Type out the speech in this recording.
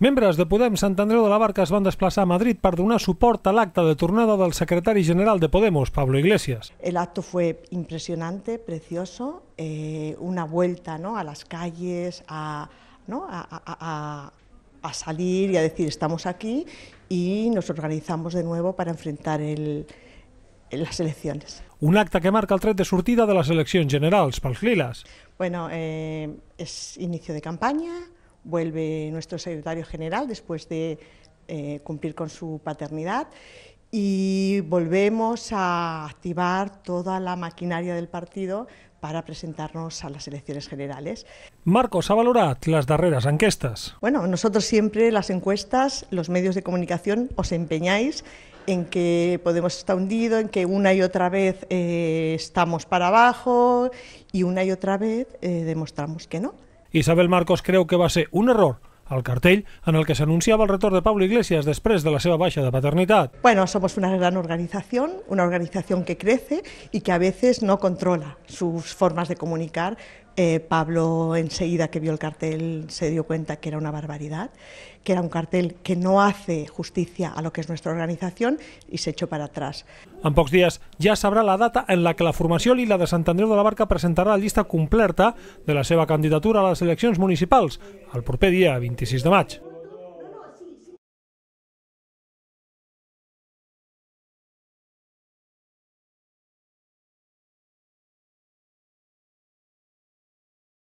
Membres de Podem Sant Andreu de la Barca se van desplaçar a Madrid per donar suport al de turnada del secretario general de Podemos, Pablo Iglesias. El acto fue impresionante, precioso, eh, una vuelta ¿no? a las calles, a, salir y a decir estamos aquí y nos organizamos de nuevo para enfrentar las elecciones. Un acta que marca el tren de sortida de la selección general pels Bueno, eh, es inicio de campaña, vuelve nuestro secretario general después de eh, cumplir con su paternidad y volvemos a activar toda la maquinaria del partido para presentarnos a las elecciones generales. Marcos, ha valorado las barreras encuestas Bueno, nosotros siempre las encuestas, los medios de comunicación, os empeñáis en que Podemos estar hundido, en que una y otra vez eh, estamos para abajo y una y otra vez eh, demostramos que no. Isabel Marcos creu que va ser un error el cartell en el que s'anunciava el retorn de Pablo Iglesias després de la seva baixa de paternitat. Bueno, somos una gran organización, una organización que crece y que a veces no controla sus formas de comunicar, Eh, Pablo enseguida que vio el cartel se dio cuenta que era una barbaridad, que era un cartel que no hace justicia a lo que es nuestra organización y se echó para atrás. En pocs dies ja sabrà la data en la que la formació Lila de Sant Andreu de la Barca presentarà la llista completa de la seva candidatura a les eleccions municipals, el proper dia 26 de maig.